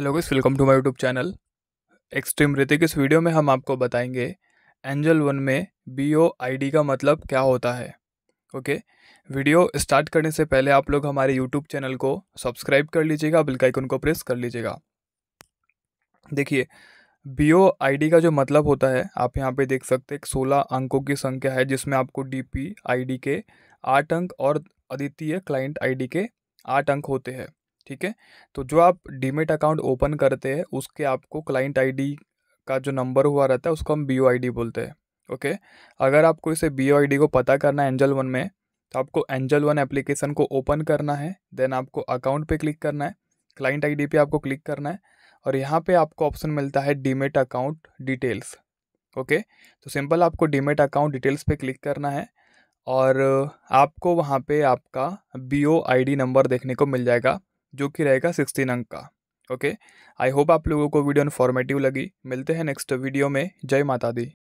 hello guys welcome to my YouTube channel extreme Hrithik इस video में हम आपको बताएंगे एंजल वन में बी ओ आई डी का मतलब क्या होता है ओके वीडियो स्टार्ट करने से पहले आप लोग हमारे यूट्यूब चैनल को सब्सक्राइब कर लीजिएगा बिल आइकन को प्रेस कर लीजिएगा देखिए बी ओ आई डी का जो मतलब होता है आप यहाँ पर देख सकते हैं सोलह अंकों की संख्या है जिसमें आपको डी पी आई डी के आठ अंक और अद्वितीय क्लाइंट आई डी के आठ अंक होते हैं ठीक है तो जो आप डीमेट अकाउंट ओपन करते हैं उसके आपको क्लाइंट आईडी का जो नंबर हुआ रहता है उसको हम बी बोलते हैं ओके अगर आपको इसे बी को पता करना है एंजल वन में तो आपको एंजल वन एप्लीकेशन को ओपन करना है देन आपको अकाउंट पे क्लिक करना है क्लाइंट आईडी पे आपको क्लिक करना है और यहाँ पे आपको ऑप्शन मिलता है डीमेट अकाउंट डिटेल्स ओके तो सिंपल आपको डीमेट अकाउंट डिटेल्स पे क्लिक करना है और आपको वहाँ पे आपका B O I D number देखने को मिल जाएगा जो कि रहेगा सिक्सटीन अंक का ओके आई होप आप लोगों को वीडियो इन्फॉर्मेटिव लगी मिलते हैं नेक्स्ट वीडियो में जय माता दी